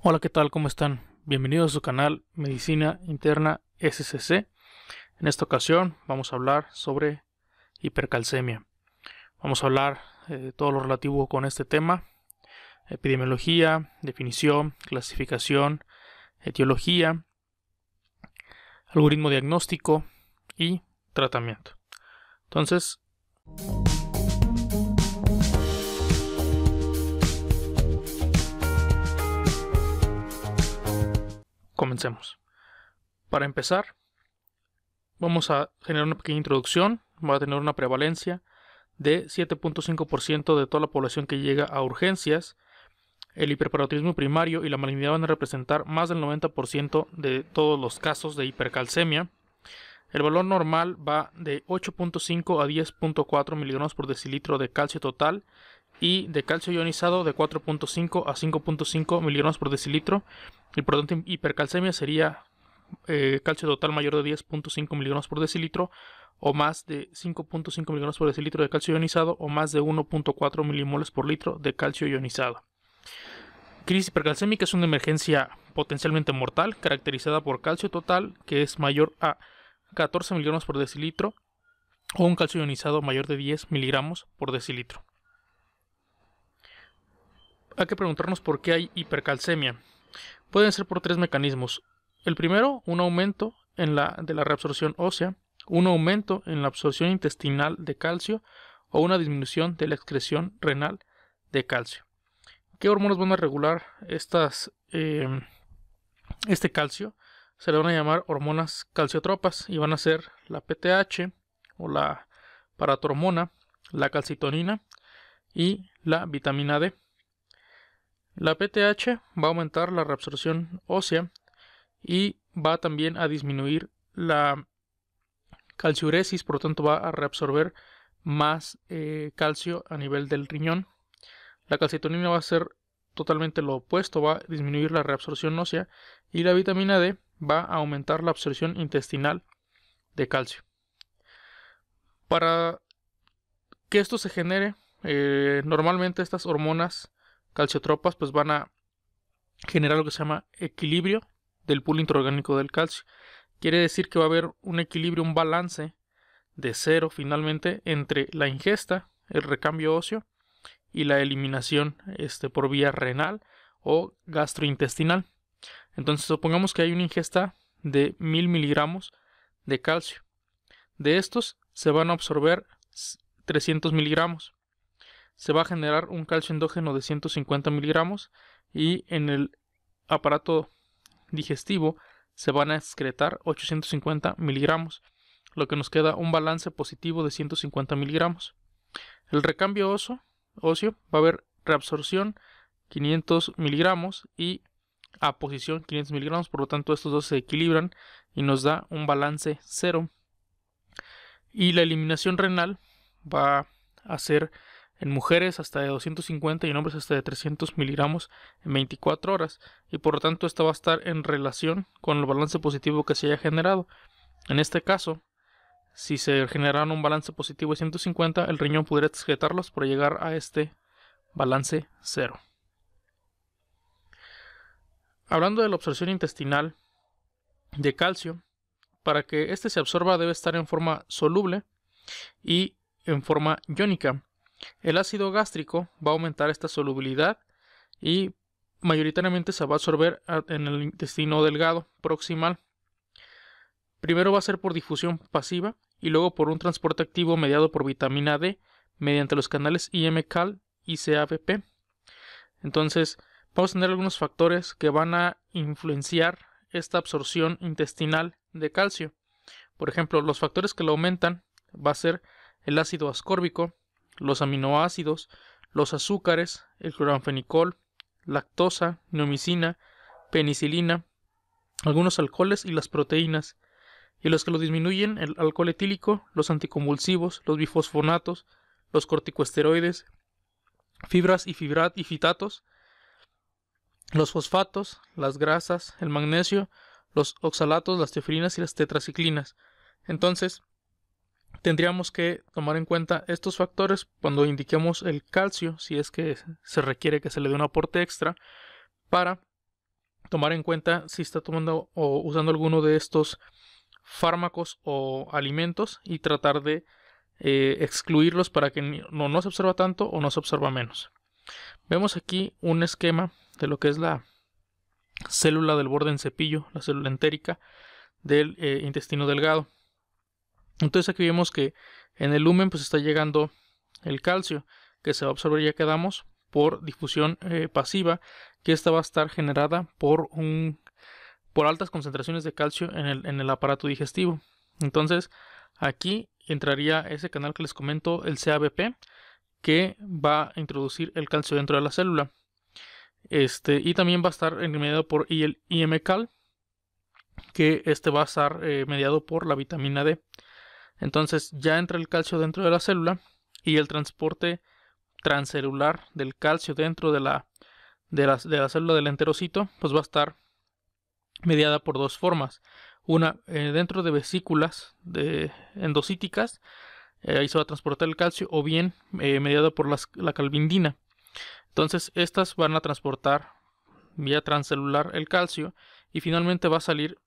Hola, ¿qué tal? ¿Cómo están? Bienvenidos a su canal Medicina Interna SCC. En esta ocasión vamos a hablar sobre hipercalcemia. Vamos a hablar eh, de todo lo relativo con este tema. Epidemiología, definición, clasificación, etiología, algoritmo diagnóstico y tratamiento. Entonces... Comencemos. Para empezar, vamos a generar una pequeña introducción. Va a tener una prevalencia de 7.5% de toda la población que llega a urgencias. El hiperparotismo primario y la malignidad van a representar más del 90% de todos los casos de hipercalcemia. El valor normal va de 8.5 a 10.4 miligramos por decilitro de calcio total y de calcio ionizado de 4.5 a 5.5 miligramos por decilitro. Y por tanto, hipercalcemia sería eh, calcio total mayor de 10.5 miligramos por decilitro o más de 5.5 miligramos por decilitro de calcio ionizado o más de 1.4 milimoles por litro de calcio ionizado. Crisis hipercalcémica es una emergencia potencialmente mortal caracterizada por calcio total que es mayor a 14 miligramos por decilitro o un calcio ionizado mayor de 10 miligramos por decilitro hay que preguntarnos por qué hay hipercalcemia. Pueden ser por tres mecanismos. El primero, un aumento en la, de la reabsorción ósea, un aumento en la absorción intestinal de calcio o una disminución de la excreción renal de calcio. ¿Qué hormonas van a regular em, este calcio? Se le van a llamar hormonas calciotropas y van a ser la PTH o la paratormona, la calcitonina y la vitamina D. La PTH va a aumentar la reabsorción ósea y va también a disminuir la calciuresis, por lo tanto va a reabsorber más eh, calcio a nivel del riñón. La calcitonina va a ser totalmente lo opuesto, va a disminuir la reabsorción ósea y la vitamina D va a aumentar la absorción intestinal de calcio. Para que esto se genere, eh, normalmente estas hormonas calciotropas pues van a generar lo que se llama equilibrio del pool intraorgánico del calcio. Quiere decir que va a haber un equilibrio, un balance de cero finalmente entre la ingesta, el recambio óseo y la eliminación este, por vía renal o gastrointestinal. Entonces supongamos que hay una ingesta de 1000 miligramos de calcio. De estos se van a absorber 300 miligramos se va a generar un calcio endógeno de 150 miligramos y en el aparato digestivo se van a excretar 850 miligramos, lo que nos queda un balance positivo de 150 miligramos. El recambio óseo, óseo va a haber reabsorción 500 miligramos y aposición 500 miligramos, por lo tanto estos dos se equilibran y nos da un balance cero. Y la eliminación renal va a ser en mujeres hasta de 250 y en hombres hasta de 300 miligramos en 24 horas, y por lo tanto esto va a estar en relación con el balance positivo que se haya generado. En este caso, si se generara un balance positivo de 150, el riñón podría excretarlos para llegar a este balance cero. Hablando de la absorción intestinal de calcio, para que éste se absorba debe estar en forma soluble y en forma iónica. El ácido gástrico va a aumentar esta solubilidad y mayoritariamente se va a absorber en el intestino delgado proximal. Primero va a ser por difusión pasiva y luego por un transporte activo mediado por vitamina D mediante los canales IMCAL y CAVP. Entonces, vamos a tener algunos factores que van a influenciar esta absorción intestinal de calcio. Por ejemplo, los factores que lo aumentan va a ser el ácido ascórbico, los aminoácidos, los azúcares, el cloranfenicol, lactosa, neomicina, penicilina, algunos alcoholes y las proteínas, y los que lo disminuyen el alcohol etílico, los anticonvulsivos, los bifosfonatos, los corticosteroides, fibras y, y fitatos, los fosfatos, las grasas, el magnesio, los oxalatos, las tefrinas y las tetraciclinas. Entonces, tendríamos que tomar en cuenta estos factores cuando indiquemos el calcio, si es que se requiere que se le dé un aporte extra, para tomar en cuenta si está tomando o usando alguno de estos fármacos o alimentos y tratar de eh, excluirlos para que no, no se observa tanto o no se observa menos. Vemos aquí un esquema de lo que es la célula del borde en cepillo, la célula entérica del eh, intestino delgado. Entonces aquí vemos que en el lumen pues está llegando el calcio que se va a absorber ya quedamos por difusión eh, pasiva que esta va a estar generada por un por altas concentraciones de calcio en el, aparato digestivo. Entonces aquí entraría ese canal que les comento, el CABP, que va a introducir el calcio dentro de la célula. Este, y también va a estar mediado por el IMCAL, que este va a estar eh, mediado por la vitamina D. Entonces ya entra el calcio dentro de la célula y el transporte transcelular del calcio dentro de la, de de célula del enterocito pues va a estar mediada por dos formas. Una, eh, dentro de vesículas endocíticas, eh, ahí se va a transportar el calcio, o bien eh, mediado por la calvindina. Entonces, estas van a transportar vía transcelular el calcio y finalmente va a salir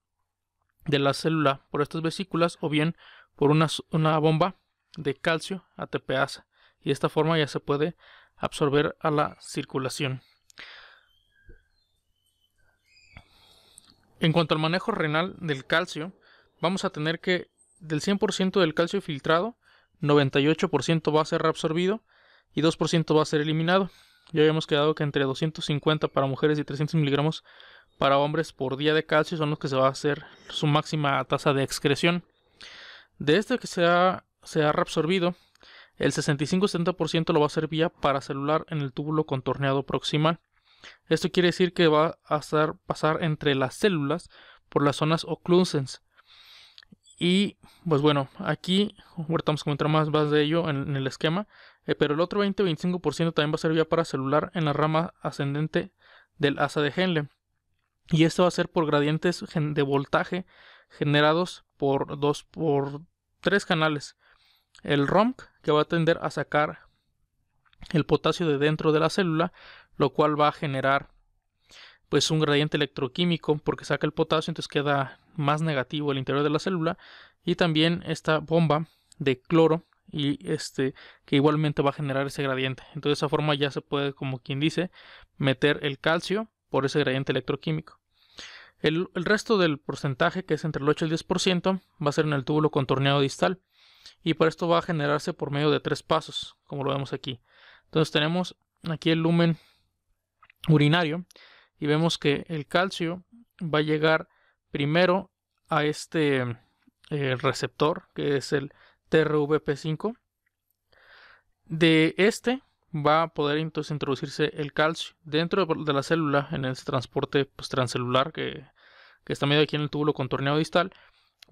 de la célula por estas vesículas o bien por una, bomba de calcio ATPasa y de esta forma ya se puede absorber a la circulación. En cuanto al manejo renal del calcio, vamos a tener que del 100% del calcio filtrado, 98% va a ser reabsorbido y 2% va a ser eliminado. Ya habíamos quedado que entre 250 para mujeres y 300 miligramos para hombres por día de calcio son los que se va a hacer su máxima tasa de excreción. De este que se ha, se ha reabsorbido, el 65-70% lo va a hacer vía celular en el túbulo contorneado proximal. Esto quiere decir que va a pasar entre las células por las zonas occlusens. Y pues bueno, aquí ahorita vamos a comentar más, más de ello en, el esquema, eh, pero el otro 20-25% también va a ser vía celular en la rama ascendente del asa de Henle. Y esto va a ser por gradientes de voltaje generados por dos, por tres canales. El ROMC, que va a tender a sacar el potasio de dentro de la célula, lo cual va a generar pues un gradiente electroquímico porque saca el potasio, entonces queda más negativo el interior de la célula y también esta bomba de cloro y este que igualmente va a generar ese gradiente. Entonces de esa forma ya se puede, como quien dice, meter el calcio por ese gradiente electroquímico. El, resto del porcentaje, que es entre el 8 y el 10%, va a ser en el túbulo contorneado distal. Y para esto va a generarse por medio de tres pasos, como lo vemos aquí. Entonces tenemos aquí el lumen urinario y vemos que el calcio va a llegar primero a este eh, receptor, que es el TRVP5. De este va a poder entonces introducirse el calcio dentro de la célula en el transporte pues, transcelular que, está medio aquí en el túbulo contorneado distal,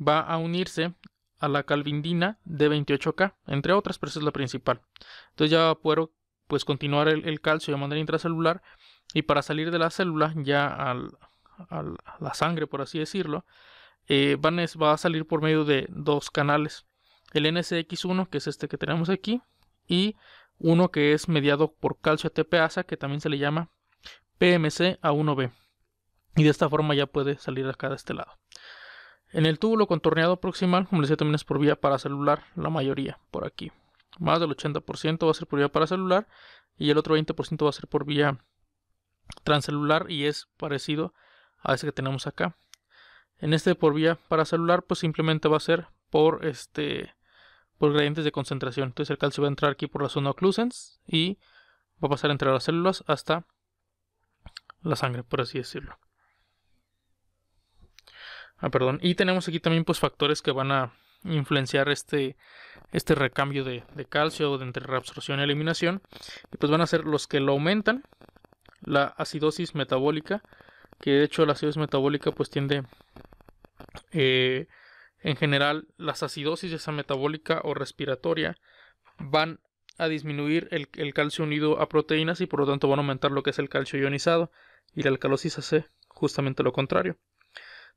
va a unirse a la calvindina de 28K, entre otras, pero esa es la principal. Entonces ya puedo pues, continuar el, calcio de manera intracelular y para salir de la célula ya a la sangre, por así decirlo, eh, va a salir por medio de dos canales, el NSX1, que es este que tenemos aquí, y uno que es mediado por calcio ATPasa, que también se le llama PMC A1B. Y de esta forma ya puede salir acá de este lado. En el túbulo contorneado proximal, como les decía, también es por vía paracelular, la mayoría, por aquí. Más del 80% va a ser por vía paracelular y el otro 20% va a ser por vía transcelular y es parecido a ese que tenemos acá. En este por vía paracelular, pues simplemente va a ser por este por gradientes de concentración. Entonces el calcio va a entrar aquí por la zona occlusens y va a pasar entre las células hasta la sangre, por así decirlo. Ah, perdón. Y tenemos aquí también pues factores que van a influenciar este, este recambio de, calcio de entre reabsorción y eliminación. Y pues van a ser los que lo aumentan, la acidosis metabólica, que de hecho la acidosis metabólica pues tiende eh, en general, las acidosis esa metabólica o respiratoria van a disminuir el, calcio unido a proteínas y por lo tanto van a aumentar lo que es el calcio ionizado y la alcalosis hace justamente lo contrario.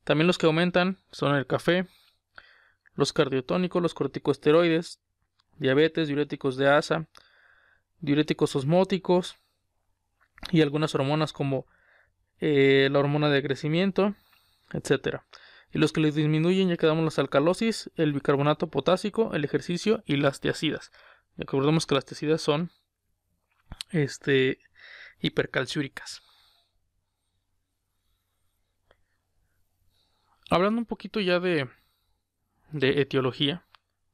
También los que aumentan son el café, los cardiotónicos, los corticosteroides, diabetes, diuréticos de asa, diuréticos osmóticos y algunas hormonas como eh, la hormona de crecimiento, etcétera y los que le disminuyen ya quedamos las alcalosis, el bicarbonato potásico, el ejercicio y las tiacidas. Recordemos que las tiacidas son este, hipercalciúricas. Hablando un poquito ya de, de etiología,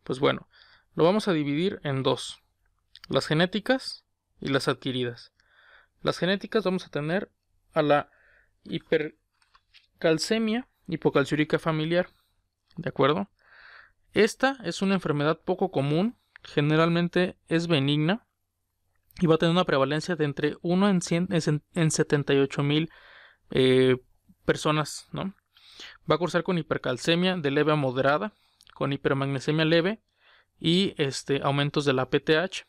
pues bueno, lo vamos a dividir en dos, las genéticas y las adquiridas. Las genéticas vamos a tener a la hipercalcemia, hipocalciúrica familiar. ¿De acuerdo? Esta es una enfermedad poco común, generalmente es benigna y va a tener una prevalencia de entre 1 en, 100, en 78 mil eh, personas. ¿no? Va a cursar con hipercalcemia de leve a moderada, con hipermagnesemia leve y este, aumentos de la PTH.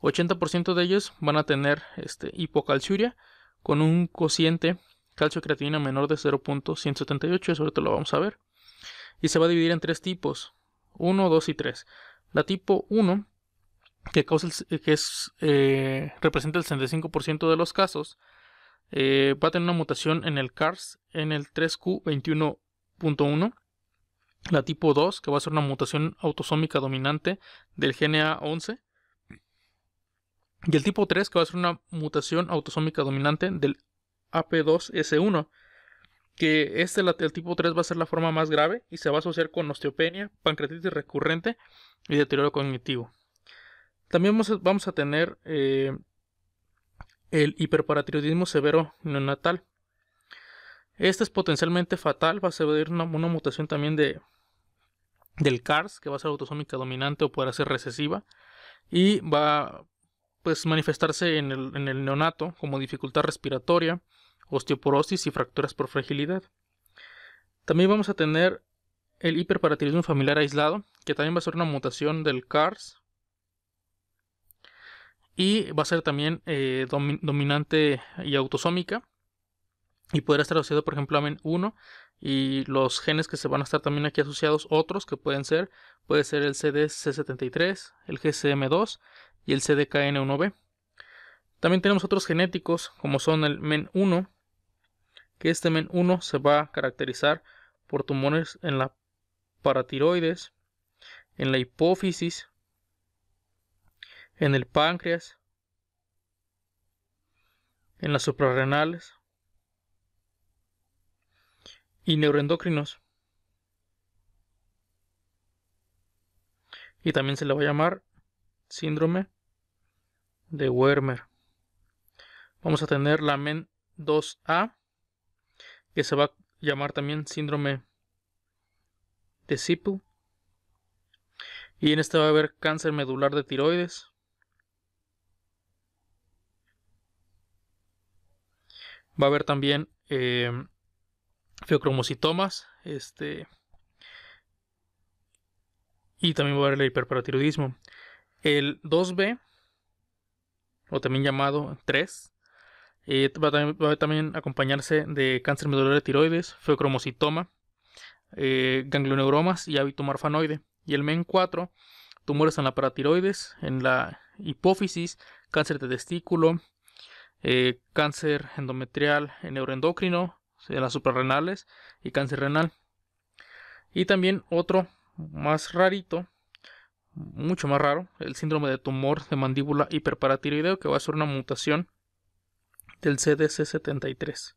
80% de ellos van a tener este, hipocalciuria con un cociente calcio creatina menor de 0.178, eso ahorita lo vamos a ver. Y se va a dividir en tres tipos, 1, 2 y 3. La tipo 1, que, causa eh, que es, eh, representa el 65% de los casos, eh, va a tener una mutación en el CARS en el 3Q21.1. La tipo 2, que va a ser una mutación autosómica dominante del GNA11. Y el tipo 3, que va a ser una mutación autosómica dominante del AP2S1, que este, el tipo 3, va a ser la forma más grave y se va a asociar con osteopenia, pancreatitis recurrente y deterioro cognitivo. También vamos a, tener eh, el hiperparatiroidismo severo neonatal. Este es potencialmente fatal, va a ser una, mutación también de, del CARS, que va a ser autosómica dominante o puede ser recesiva, y va a pues, manifestarse en el neonato como dificultad respiratoria, osteoporosis y fracturas por fragilidad. También vamos a tener el hiperparatilismo familiar aislado, que también va a ser una mutación del CARS. Y va a ser también eh, dominante y autosómica. Y podrá estar asociado, por ejemplo, a MEN1. Y los genes que se van a estar también aquí asociados, otros que pueden ser, puede ser el CDC73, el GCM2 y el CDKN1B. También tenemos otros genéticos, como son el MEN1, que este MEN1 se va a caracterizar por tumores en la paratiroides, en la hipófisis, en el páncreas, en las suprarrenales y neuroendocrinos. Y también se le va a llamar síndrome de Wermer. Vamos a tener la MEN2A que se va a llamar también síndrome de Sipu. Y en este va a haber cáncer medular de tiroides. Va a haber también eh, Este, y también va a haber el hiperparatiroidismo. El 2B, o también llamado 3, va, a también, acompañarse de cáncer medular de tiroides, feocromocitoma, eh, ganglioneuromas y morfanoide. Y el MEN4, tumores en la paratiroides, en la hipófisis, cáncer de testículo, eh, cáncer endometrial, en neuroendocrino, en las suprarrenales y cáncer renal. Y también otro más rarito, mucho más raro, el síndrome de tumor de mandíbula hiperparatiroideo, que va a ser una mutación del CDC73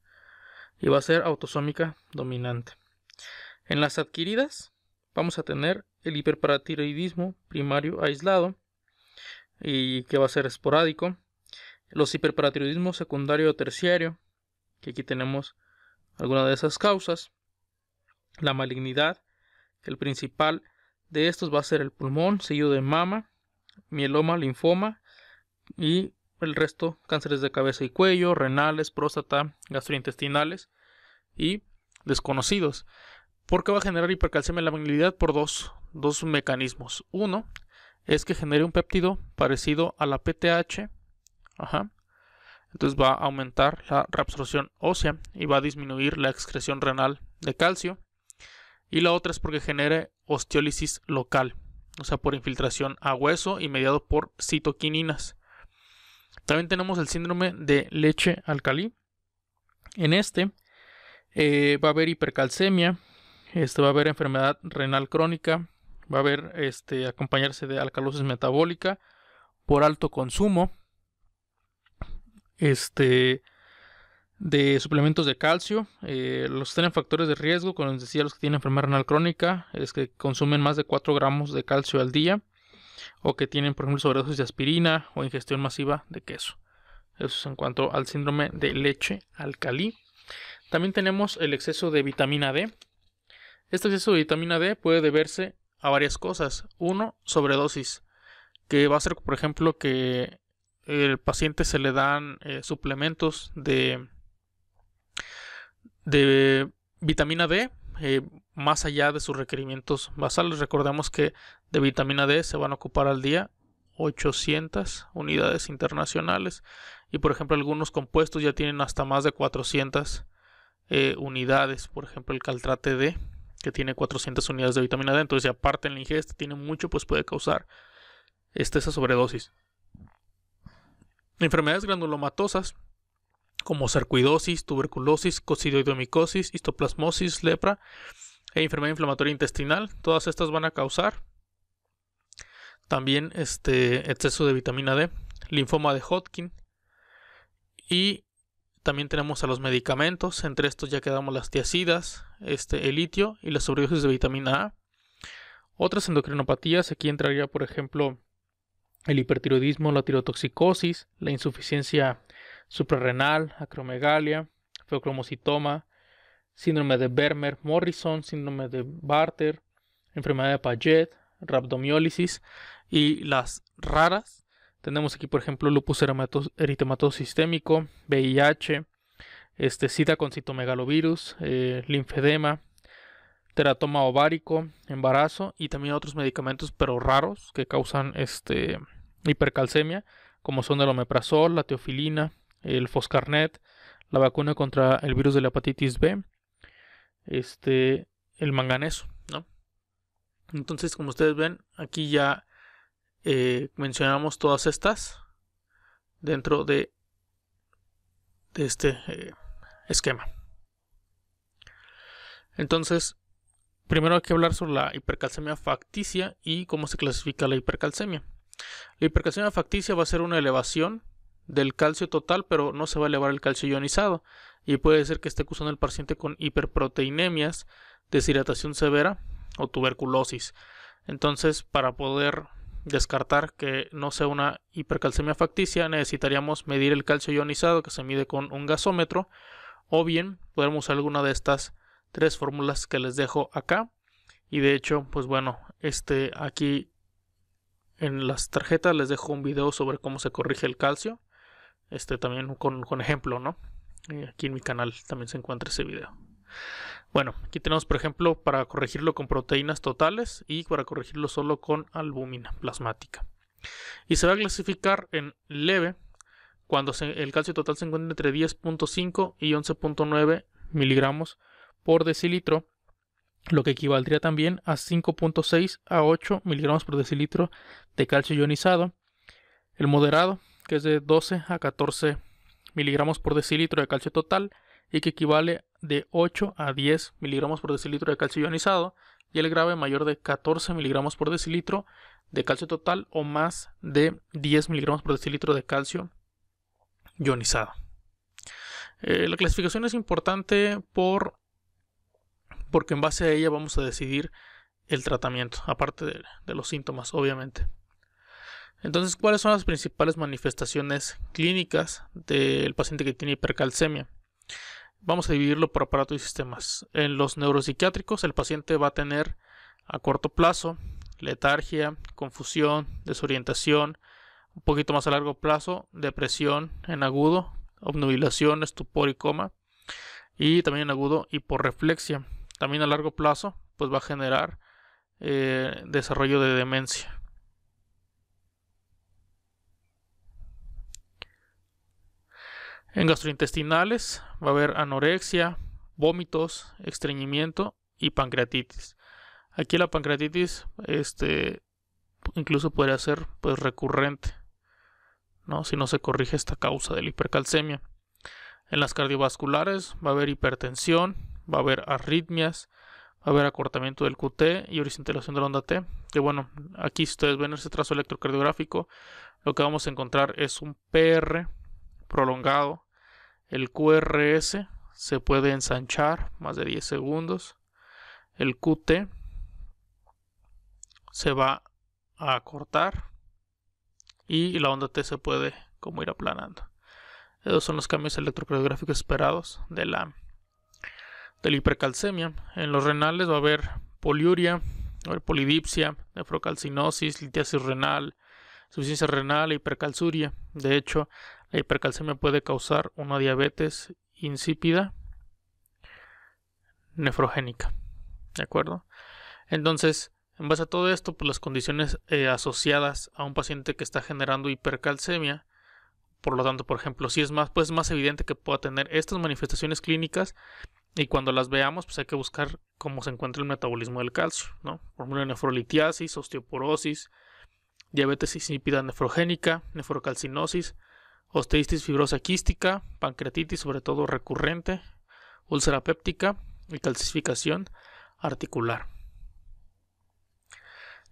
y va a ser autosómica dominante. En las adquiridas vamos a tener el hiperparatiroidismo primario aislado y que va a ser esporádico, los hiperparatiroidismos secundario o terciario, que aquí tenemos alguna de esas causas, la malignidad, que el principal de estos va a ser el pulmón, sello de mama, mieloma, linfoma y el resto, cánceres de cabeza y cuello, renales, próstata, gastrointestinales y desconocidos. ¿Por qué va a generar hipercalcemia en la por dos, mecanismos. Uno es que genere un péptido parecido a la PTH. Entonces va a aumentar la reabsorción ósea y va a disminuir la excreción renal de calcio. Y la otra es porque genere osteólisis local, o sea, por infiltración a hueso y mediado por citoquininas. También tenemos el síndrome de leche alcalí. En este eh, va a haber hipercalcemia, este, va a haber enfermedad renal crónica, va a haber este, acompañarse de alcalosis metabólica por alto consumo este, de suplementos de calcio. Eh, los tienen factores de riesgo, como les decía, los que tienen enfermedad renal crónica, es que consumen más de 4 gramos de calcio al día o que tienen, por ejemplo, sobredosis de aspirina o ingestión masiva de queso. Eso es en cuanto al síndrome de leche alcalí. También tenemos el exceso de vitamina D. Este exceso de vitamina D puede deberse a varias cosas. Uno, sobredosis, que va a ser, por ejemplo, que el paciente se le dan eh, suplementos de, de vitamina D, eh, más allá de sus requerimientos basales. Recordemos que de vitamina D se van a ocupar al día 800 unidades internacionales y por ejemplo algunos compuestos ya tienen hasta más de 400 eh, unidades, por ejemplo el caltrate D que tiene 400 unidades de vitamina D, entonces aparte en la ingesta tiene mucho pues puede causar este esa sobredosis. Enfermedades granulomatosas como sarcoidosis, tuberculosis, cocidoidomicosis, histoplasmosis, lepra e enfermedad inflamatoria intestinal. Todas estas van a causar también este exceso de vitamina D, linfoma de Hodgkin y también tenemos a los medicamentos, entre estos ya quedamos las tiacidas, este, el litio y las sobredosis de vitamina A. Otras endocrinopatías, aquí entraría por ejemplo el hipertiroidismo, la tirotoxicosis, la insuficiencia suprarrenal, acromegalia, feocromocitoma, síndrome de Bermer Morrison, síndrome de Barter, enfermedad de Paget, rhabdomiólisis y las raras. Tenemos aquí, por ejemplo, lupus eritematoso sistémico, VIH, este, con citomegalovirus, eh, linfedema, teratoma ovárico, embarazo y también otros medicamentos, pero raros, que causan este, hipercalcemia, como son el omeprazol, la teofilina, el foscarnet, la vacuna contra el virus de la hepatitis B, este, el manganeso, ¿no? Entonces, como ustedes ven, aquí ya eh, mencionamos todas estas dentro de, de este eh, esquema. Entonces, primero hay que hablar sobre la hipercalcemia facticia y cómo se clasifica la hipercalcemia. La hipercalcemia facticia va a ser una elevación del calcio total, pero no se va a elevar el calcio ionizado, y puede ser que esté acusando al paciente con hiperproteinemias, deshidratación severa o tuberculosis. Entonces, para poder descartar que no sea una hipercalcemia facticia, necesitaríamos medir el calcio ionizado que se mide con un gasómetro o bien podemos usar alguna de estas tres fórmulas que les dejo acá. Y de hecho, pues bueno, este aquí en las tarjetas les dejo un video sobre cómo se corrige el calcio. Este también con ejemplo, ¿no? Eh, aquí en mi canal también se encuentra ese video. Bueno, aquí tenemos por ejemplo para corregirlo con proteínas totales y para corregirlo solo con albúmina plasmática. Y se va a clasificar en leve cuando el calcio total se encuentra entre 10.5 y 11.9 miligramos por decilitro, lo que equivaldría también a 5.6 a 8 miligramos por decilitro de calcio ionizado. El moderado, que es de 12 a 14 miligramos por decilitro de calcio total y que equivale de 8 a 10 miligramos por decilitro de calcio ionizado y el grave mayor de 14 miligramos por decilitro de calcio total o más de 10 miligramos por decilitro de calcio ionizado. Eh, la clasificación es importante por, porque en base a ella vamos a decidir el tratamiento, aparte de los síntomas, obviamente. Entonces, ¿cuáles son las principales manifestaciones clínicas del paciente que tiene hipercalcemia? Vamos a dividirlo por aparatos y sistemas. En los neuropsiquiátricos, el paciente va a tener a corto plazo letargia, confusión, desorientación, un poquito más a largo plazo, depresión en agudo, obnubilación, estupor y coma, y también en agudo hiporreflexia. También a largo plazo, pues va a generar eh, desarrollo de demencia. En gastrointestinales va a haber anorexia, vómitos, estreñimiento y pancreatitis. Aquí la pancreatitis este, incluso podría ser pues, recurrente ¿no? si no se corrige esta causa de la hipercalcemia. En las cardiovasculares va a haber hipertensión, va a haber arritmias, va a haber acortamiento del QT y horizontalización de la onda T. Que bueno, aquí si ustedes ven ese trazo electrocardiográfico, lo que vamos a encontrar es un PR prolongado el QRS se puede ensanchar más de 10 segundos. El QT se va a cortar y la onda T se puede como ir aplanando. Esos son los cambios electrocardiográficos esperados de la, hipercalcemia. En los renales va a haber poliuria, polidipsia, nefrocalcinosis, litiasis renal, suficiencia renal e hipercalzuria. De hecho, la hipercalcemia puede causar una diabetes insípida nefrogénica. ¿De acuerdo? Entonces, en base a todo esto, pues las condiciones eh, asociadas a un paciente que está generando hipercalcemia, por lo tanto, por ejemplo, si es más, pues más evidente que pueda tener estas manifestaciones clínicas y cuando las veamos, pues hay que buscar cómo se encuentra el metabolismo del calcio, ¿no? Por nefrolitiasis, osteoporosis, diabetes insípida nefrogénica, nefrocalcinosis, osteitis fibrosa quística, pancreatitis sobre todo recurrente, úlcera péptica y calcificación articular.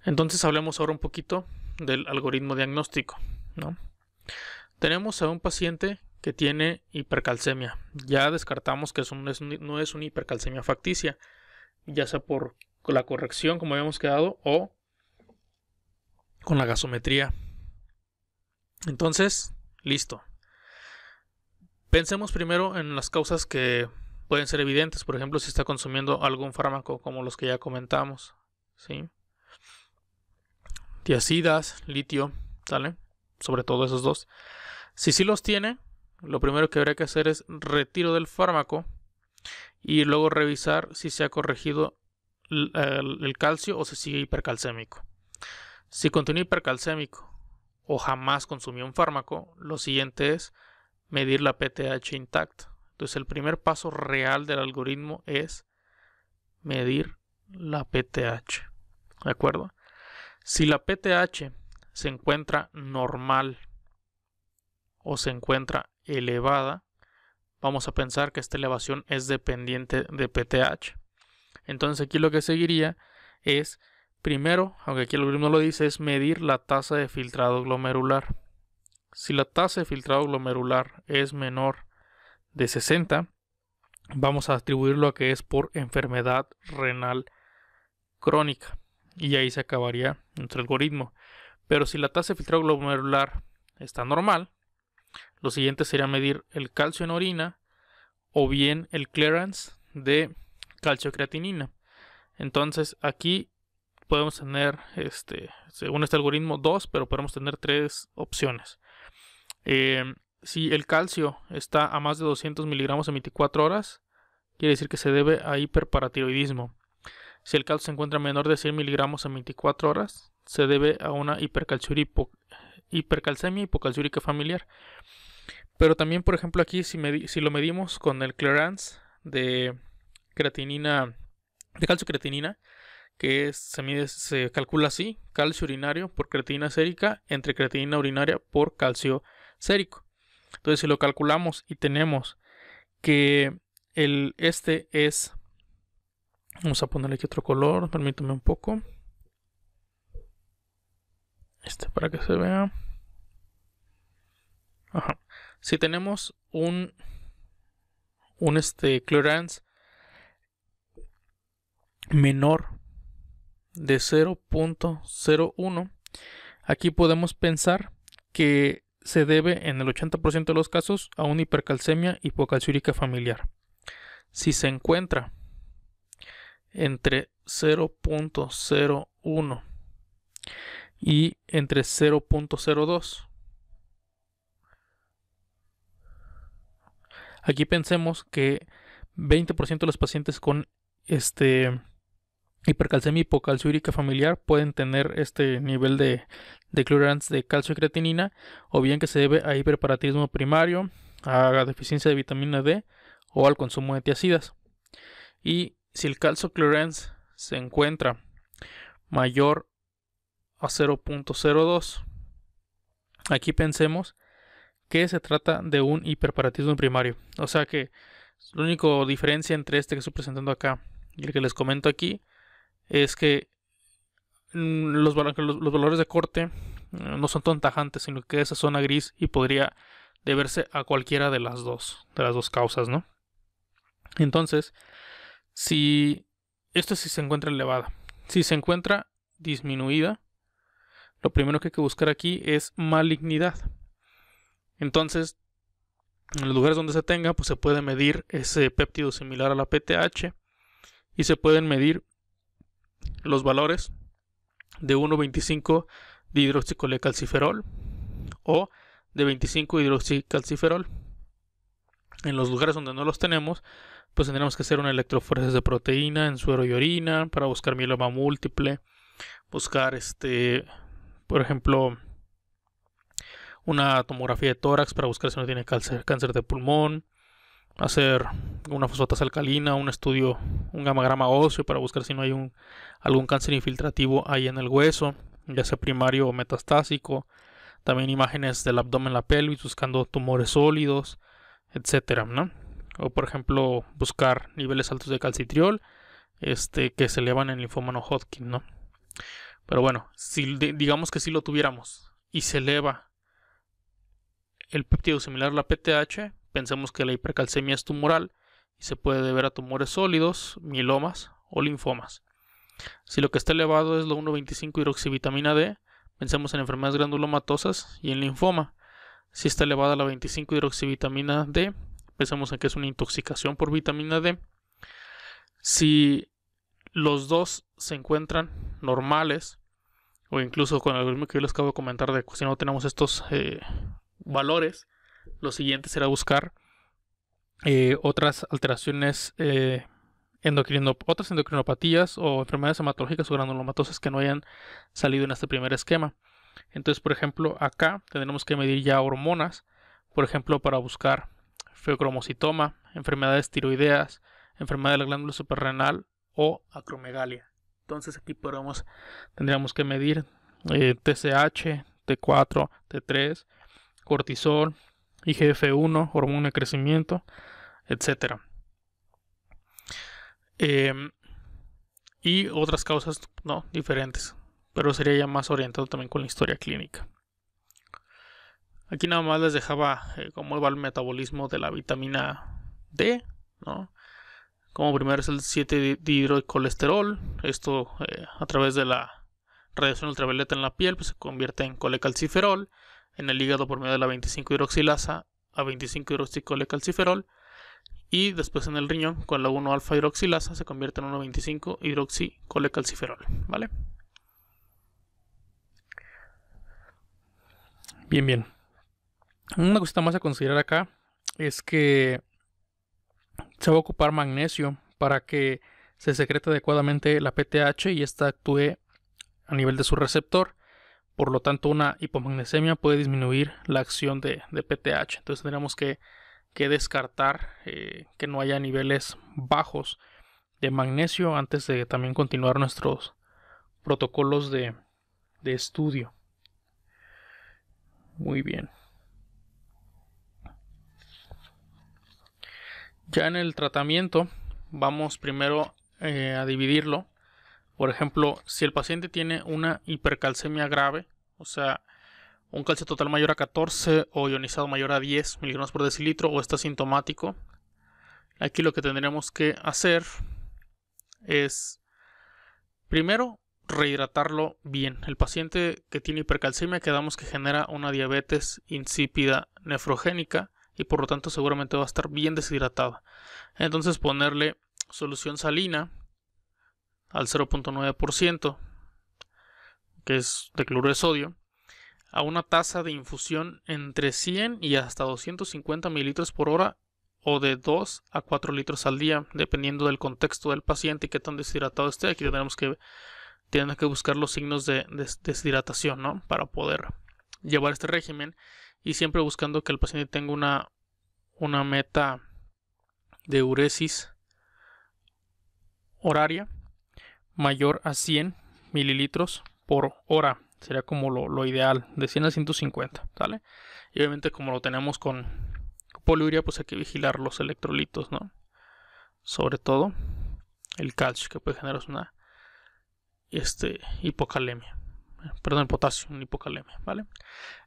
Entonces hablemos ahora un poquito del algoritmo diagnóstico. Tenemos a un paciente que tiene hipercalcemia. Ya descartamos que no es una hipercalcemia facticia, ya sea por la corrección como habíamos quedado o con la gasometría. Entonces, Listo. Pensemos primero en las causas que pueden ser evidentes, por ejemplo, si está consumiendo algún fármaco como los que ya comentamos, ¿sí? Tiacidas, litio, ¿sale? Sobre todo esos dos. Si sí los tiene, lo primero que habría que hacer es retiro del fármaco y luego revisar si se ha corregido eh, el, calcio o si sigue hipercalcémico. Si continúa hipercalcémico o jamás consumió un fármaco, lo siguiente es medir la PTH intacta. Entonces el primer paso real del algoritmo es medir la PTH. ¿De acuerdo? Si la PTH se encuentra normal o se encuentra elevada, vamos a pensar que esta elevación es dependiente de PTH. Entonces aquí lo que seguiría es Primero, aunque aquí el algoritmo lo dice, es medir la tasa de filtrado glomerular. Si la tasa de filtrado glomerular es menor de 60, vamos a atribuirlo a que es por enfermedad renal crónica. Y ahí se acabaría nuestro algoritmo. Pero si la tasa de filtrado glomerular está normal, lo siguiente sería medir el calcio en orina o bien el clearance de calcio creatinina. Entonces aquí podemos tener, este, según este algoritmo, dos, pero podemos tener tres opciones. Em, si el calcio está a más de 200 miligramos en 24 horas, quiere decir que se debe a hiperparatiroidismo. Si el calcio se encuentra menor de 100 miligramos en 24 horas, se debe a una hipercalcemia hipocalciúrica familiar. Pero también, por ejemplo, aquí si, si lo medimos con el clearance de creatinina, de calcio creatinina, que se, mide, se calcula así, calcio urinario por creatina sérica entre creatina urinaria por calcio sérico. Entonces, si lo calculamos y tenemos que el, este es, vamos a ponerle aquí otro color, permítanme un poco, este para que se vea. Ajá. Si tenemos un, un este clearance menor de 0.01, aquí podemos pensar que se debe en el 80% de los casos a una hipercalcemia hipocalciúrica familiar. Si se encuentra entre 0.01 y entre 0.02, aquí pensemos que 20% de los pacientes con este hipercalcemia hipocalciúrica familiar pueden tener este nivel de, de de calcio y creatinina o bien que se debe a hiperparatismo primario, a deficiencia de vitamina D o al consumo de tiacidas. Y si el calcio clearance se encuentra mayor a 0.02, aquí pensemos que se trata de un hiperparatismo primario. O sea que la única diferencia entre este que estoy presentando acá y el que les comento aquí es que mm, los, valores de corte eh, no son tan tajantes, sino que esa zona gris y podría deberse a cualquiera de las dos, de las dos causas, ¿no? Entonces, si esto si se encuentra elevada, si se encuentra disminuida, lo primero que hay que buscar aquí es malignidad. Entonces, en los lugares donde se tenga, pues se puede medir ese péptido similar a la PTH y se pueden medir los valores de 1,25 de calciferol o de 25 hidroxicalciferol. En los lugares donde no los tenemos, pues tendremos que hacer una electroforesis de proteína en suero y orina para buscar mieloma múltiple, buscar este, por ejemplo, una tomografía de tórax para buscar si no tiene cáncer de pulmón, hacer una fosfatasa alcalina, un estudio, un gamagrama óseo para buscar si no hay algún cáncer infiltrativo ahí en el hueso, ya sea primario o metastásico. También imágenes del abdomen, la pelvis, buscando tumores sólidos, etcétera, O por ejemplo, buscar niveles altos de calcitriol este, que se elevan en el linfoma Hodgkin, Pero bueno, si digamos que si lo tuviéramos y se eleva el peptido similar a la PTH, Pensemos que la hipercalcemia es tumoral y se puede deber a tumores sólidos, mielomas o linfomas. Si lo que está elevado es la 1,25 hidroxivitamina D, pensemos en enfermedades granulomatosas y en linfoma. Si está elevada la 25 hidroxivitamina D, pensemos en que es una intoxicación por vitamina D. Si los dos se encuentran normales, o incluso con el algoritmo que yo les acabo de comentar de que si no tenemos estos eh, valores, lo siguiente será buscar eh, otras alteraciones, eh, otras endocrinopatías o enfermedades hematológicas o granulomatosas que no hayan salido en este primer esquema. Entonces, por ejemplo, acá tendremos que medir ya hormonas, por ejemplo, para buscar feocromocitoma, enfermedades tiroideas, enfermedad de la glándula suprarrenal o acromegalia. Entonces aquí podemos, tendríamos que medir TSH, T4, T3, cortisol, IGF-1, hormona de crecimiento, etc. Em, y otras causas ¿no? diferentes, pero sería ya más orientado también con la historia clínica. Aquí nada más les dejaba eh, cómo va el metabolismo de la vitamina D, ¿no? Como primero es el 7-dihidrocolesterol, esto eh, a través de la radiación ultravioleta en la piel pues, se convierte en colecalciferol en el hígado por medio de la 25-hidroxilasa a 25-hidroxicolecalciferol y después en el riñón con la 1-alfa-hidroxilasa se convierte en 1,25-hidroxicolecalciferol, ¿vale? Bien, bien. Una cosita más a considerar acá es que se va a ocupar magnesio para que se secrete adecuadamente la PTH y esta actúe a nivel de su receptor por lo tanto, una hipomagnesemia puede disminuir la acción de, PTH. Entonces tendríamos que, descartar eh, que no haya niveles bajos de magnesio antes de también continuar nuestros protocolos de, estudio. Muy bien. Ya en el tratamiento vamos primero eh, a dividirlo por ejemplo, si el paciente tiene una hipercalcemia grave, o sea, un calcio total mayor a 14 o ionizado mayor a 10 miligramos por decilitro o está sintomático, aquí lo que tendremos que hacer es primero rehidratarlo bien. El paciente que tiene hipercalcemia quedamos que genera una diabetes insípida nefrogénica y por lo tanto seguramente va a estar bien deshidratada. Entonces ponerle solución salina al 0.9%, que es de cloruro de sodio, a una tasa de infusión entre 100 y hasta 250 mililitros por hora o de 2 a 4 litros al día, dependiendo del contexto del paciente y qué tan deshidratado esté. Aquí tenemos que, que buscar los signos de, deshidratación ¿no? para poder llevar este régimen y siempre buscando que el paciente tenga una, una meta de uresis horaria mayor a 100 mililitros por hora. Sería como lo, ideal, de 100 a 150, ¿vale? Y obviamente como lo tenemos con poliuria, pues hay que vigilar los electrolitos, ¿no? Sobre todo el calcio, que puede generar una este, hipocalemia. Perdón, el potasio, una hipocalemia, ¿vale?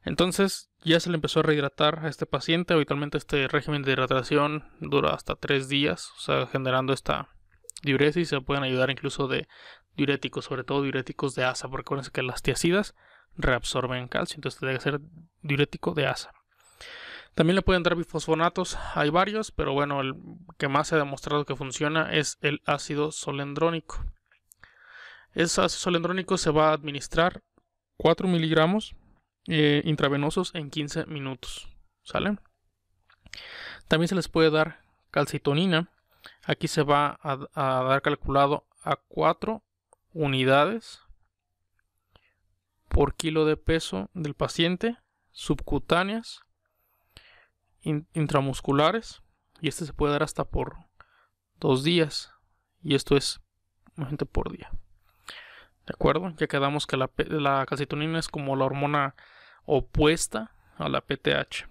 Entonces ya se le empezó a rehidratar a este paciente. Habitualmente este régimen de hidratación dura hasta 3 días, o sea, generando esta diuresis, se pueden ayudar incluso de diuréticos, sobre todo diuréticos de asa, porque acuérdense que las tiacidas reabsorben calcio, entonces debe ser diurético de asa. También le pueden dar bifosfonatos, hay varios, pero bueno, el que más se ha demostrado que funciona es el ácido solendrónico. Ese ácido solendrónico se va a administrar 4 miligramos eh, intravenosos en 15 minutos. ¿Sale? También se les puede dar calcitonina, Aquí se va a, dar calculado a 4 unidades por kilo de peso del paciente subcutáneas intramusculares y este se puede dar hasta por dos días y esto es gente por día de acuerdo ya quedamos que la, la calcitonina es como la hormona opuesta a la PTH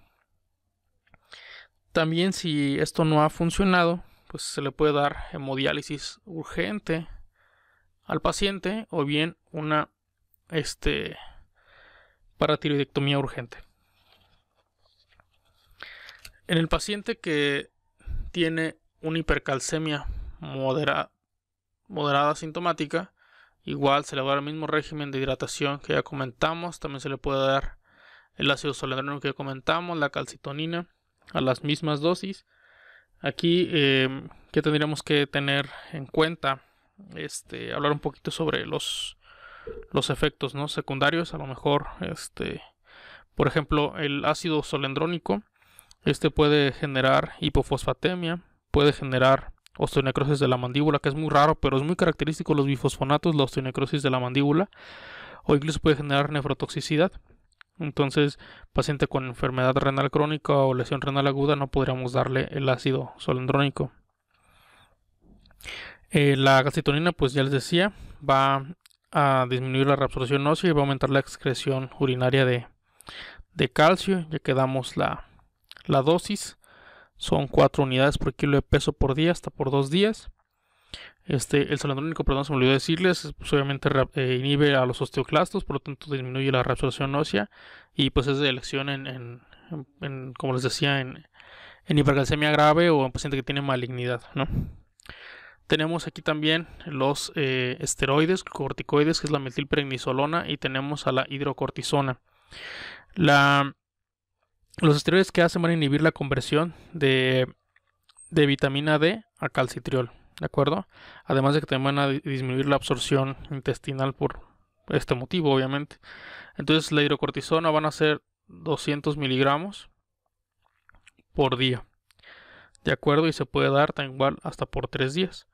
también si esto no ha funcionado pues se le puede dar hemodiálisis urgente al paciente o bien una este paratiroidectomía urgente. En el paciente que tiene una hipercalcemia moderada, moderada sintomática, igual se le va a dar el mismo régimen de hidratación que ya comentamos, también se le puede dar el ácido soledrónico que ya comentamos, la calcitonina a las mismas dosis Aquí, em, que tendríamos que tener en cuenta? Este, hablar un poquito sobre los, efectos ¿no? secundarios, a lo mejor, este, por ejemplo, el ácido solendrónico, este puede generar hipofosfatemia, puede generar osteonecrosis de la mandíbula, que es muy raro, pero es muy característico los bifosfonatos, la osteonecrosis de la mandíbula, o incluso puede generar nefrotoxicidad. Entonces, paciente con enfermedad renal crónica o lesión renal aguda no podríamos darle el ácido solendrónico. Eh, la gastritonina, pues ya les decía, va a disminuir la reabsorción ósea y va a aumentar la excreción urinaria de, calcio. Ya quedamos la, la dosis. Son 4 unidades por kilo de peso por día hasta por 2 días. Este, el salandrónico, perdón, se me olvidó decirles, pues, obviamente eh, inhibe a los osteoclastos, por lo tanto disminuye la reabsorción ósea y pues es de elección en, como les decía, en, hipercalcemia grave o en paciente que tiene malignidad, Tenemos aquí también los eh, esteroides, corticoides, que es la metilprednisolona, y tenemos a la hidrocortisona. La, los esteroides que hacen van a inhibir la conversión de, de vitamina D a calcitriol. ¿de acuerdo? Además de que también van a disminuir la absorción intestinal por este motivo, obviamente. Entonces la hidrocortisona van a ser 200 miligramos por día, ¿de acuerdo? Y se puede dar tan igual hasta por 3 días.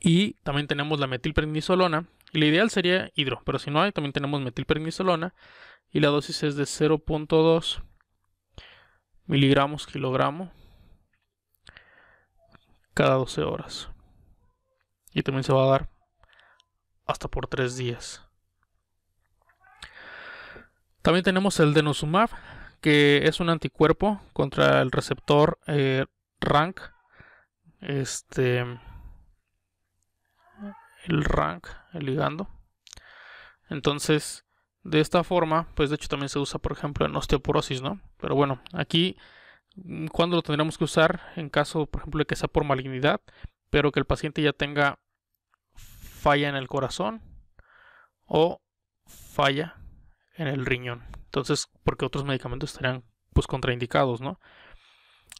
Y también tenemos la metilprednisolona. Y la ideal sería hidro, pero si no hay, también tenemos metilprednisolona. Y la dosis es de 0.2 miligramos kilogramo cada 12 horas. Y también se va a dar hasta por 3 días. También tenemos el denosumab, que es un anticuerpo contra el receptor eh, RANK. Este. El RANK, el ligando. Entonces, de esta forma, pues de hecho también se usa, por ejemplo, en osteoporosis, ¿no? Pero bueno, aquí Mm, cuándo lo tendremos que usar en caso, por ejemplo, de que sea por malignidad, pero que el paciente ya tenga falla en el corazón o falla en el riñón. Entonces, porque otros medicamentos estarían pues contraindicados, ¿no?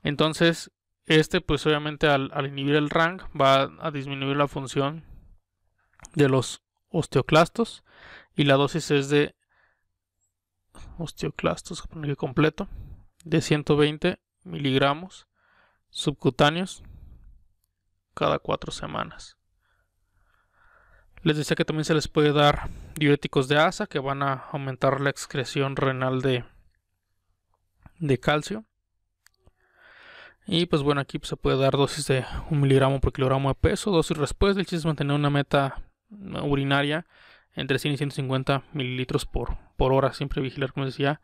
Entonces, este pues obviamente al, inhibir el rank va a disminuir la función de los osteoclastos y la dosis es de osteoclastos completo de 120 miligramos subcutáneos cada cuatro semanas. Les decía que también se les puede dar diuréticos de asa que van a aumentar la excreción renal de, de calcio. Y pues bueno, aquí pues se puede dar dosis de 1 miligramo por kilogramo de peso, dosis después. El chiste es mantener una meta urinaria entre 100 y 150 mililitros por, por hora. Siempre vigilar, como decía,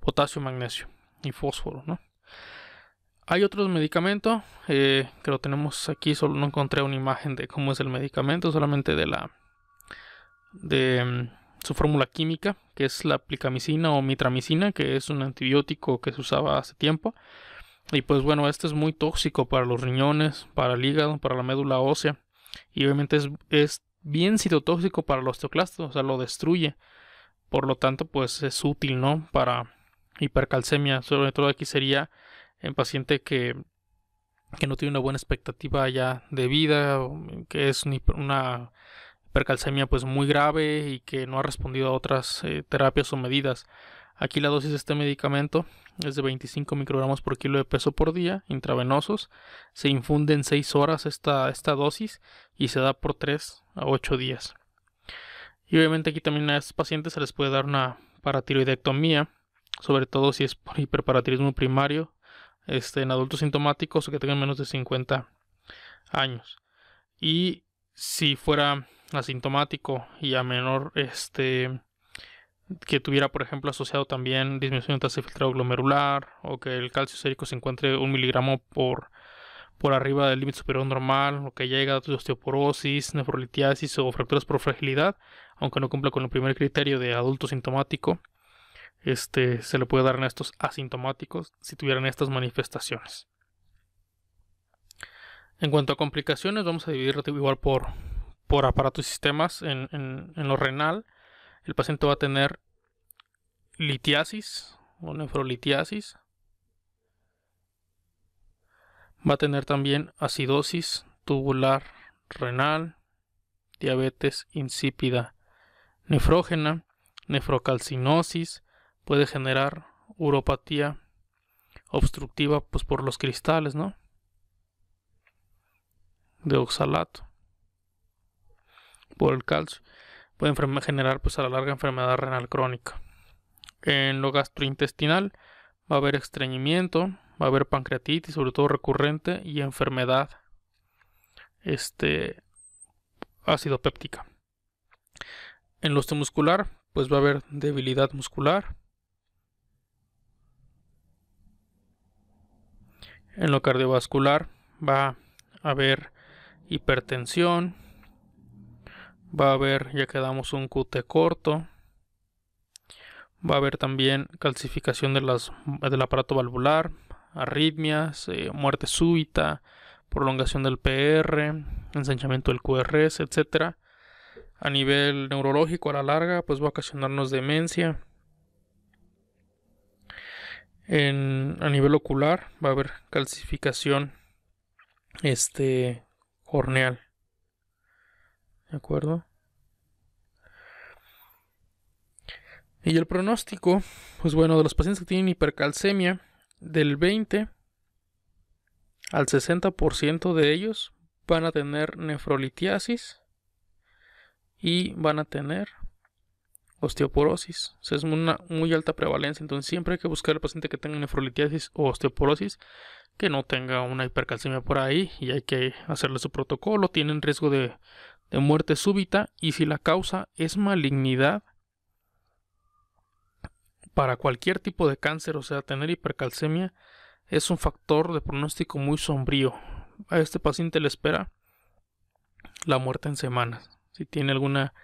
potasio, magnesio y fósforo. ¿no? Hay otros medicamentos eh, que lo tenemos aquí, solo no encontré una imagen de cómo es el medicamento, solamente de la de mm, su fórmula química, que es la plicamicina o mitramicina, que es un antibiótico que se usaba hace tiempo. Y pues bueno, este es muy tóxico para los riñones, para el hígado, para la médula ósea. Y obviamente es, es bien citotóxico para los osteoclastos, o sea, lo destruye. Por lo tanto, pues es útil, ¿no? Para hipercalcemia, sobre todo aquí sería en paciente que, que no tiene una buena expectativa ya de vida, que es una hipercalcemia pues muy grave y que no ha respondido a otras eh, terapias o medidas. Aquí la dosis de este medicamento es de 25 microgramos por kilo de peso por día, intravenosos. Se infunde en 6 horas esta, esta dosis y se da por 3 a 8 días. Y obviamente aquí también a estos pacientes se les puede dar una paratiroidectomía, sobre todo si es por hiperparatirismo primario, este, en adultos sintomáticos o que tengan menos de 50 años. Y si fuera asintomático y a menor, este, que tuviera, por ejemplo, asociado también disminución de tasa de filtrado glomerular o que el calcio sérico se encuentre un miligramo por, por arriba del límite superior normal o que llega a osteoporosis, nefrolitiasis o fracturas por fragilidad, aunque no cumpla con el primer criterio de adulto sintomático este, se le puede dar en estos asintomáticos si tuvieran estas manifestaciones. En cuanto a complicaciones, vamos a dividirlo igual por, aparatos y sistemas. en, lo renal, el paciente va a tener litiasis o nefrolitiasis. Va a tener también acidosis tubular renal, diabetes insípida nefrógena, nefrocalcinosis, puede generar uropatía obstructiva pues por los cristales, ¿no? De oxalato. Por el calcio. puede generar pues a la larga enfermedad renal crónica. En lo gastrointestinal va a haber estreñimiento, va a haber pancreatitis, sobre todo recurrente, y enfermedad este, ácido péptica. En lo osteomuscular, pues va a haber debilidad muscular, En lo cardiovascular va a haber hipertensión, va a haber, ya quedamos un QT corto, va a haber también calcificación de las, del aparato valvular, arritmias, eh, muerte súbita, prolongación del PR, ensanchamiento del QRS, etc. A nivel neurológico a la larga, pues va a ocasionarnos demencia, en, a nivel ocular va a haber calcificación este, corneal. ¿De acuerdo? Y el pronóstico, pues bueno, de los pacientes que tienen hipercalcemia, del 20 al 60% de ellos van a tener nefrolitiasis y van a tener osteoporosis. es una muy alta prevalencia. Entonces siempre hay que buscar al paciente que tenga nefrolitiasis o osteoporosis, que no tenga una hipercalcemia por ahí y hay que hacerle su protocolo. Tienen riesgo de muerte súbita y si la causa es malignidad para cualquier tipo de cáncer, o sea, tener hipercalcemia es un factor de pronóstico muy sombrío. A este paciente le espera la muerte en semanas. Si tiene alguna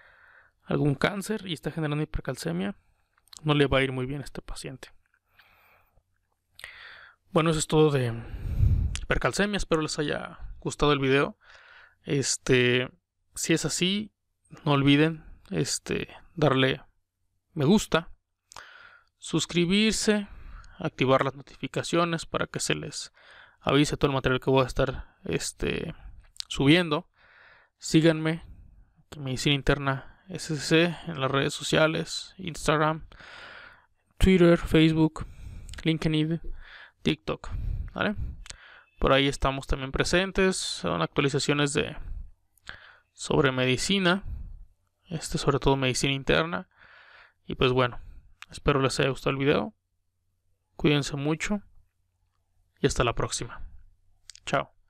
algún cáncer y está generando hipercalcemia, no le va a ir muy bien a este paciente. Bueno, eso es todo de hipercalcemia. Espero les haya gustado el video. Este, si es así, no olviden este, darle me gusta, suscribirse, activar las notificaciones para que se les avise todo el material que voy a estar este, subiendo. Síganme, Medicina Interna SCC en las redes sociales, Instagram, Twitter, Facebook, LinkedIn, TikTok. Por ahí estamos también presentes. Son actualizaciones de sobre medicina. Este sobre todo medicina interna. Y pues bueno, espero les haya gustado el video. Cuídense mucho. Y hasta la próxima. Chao.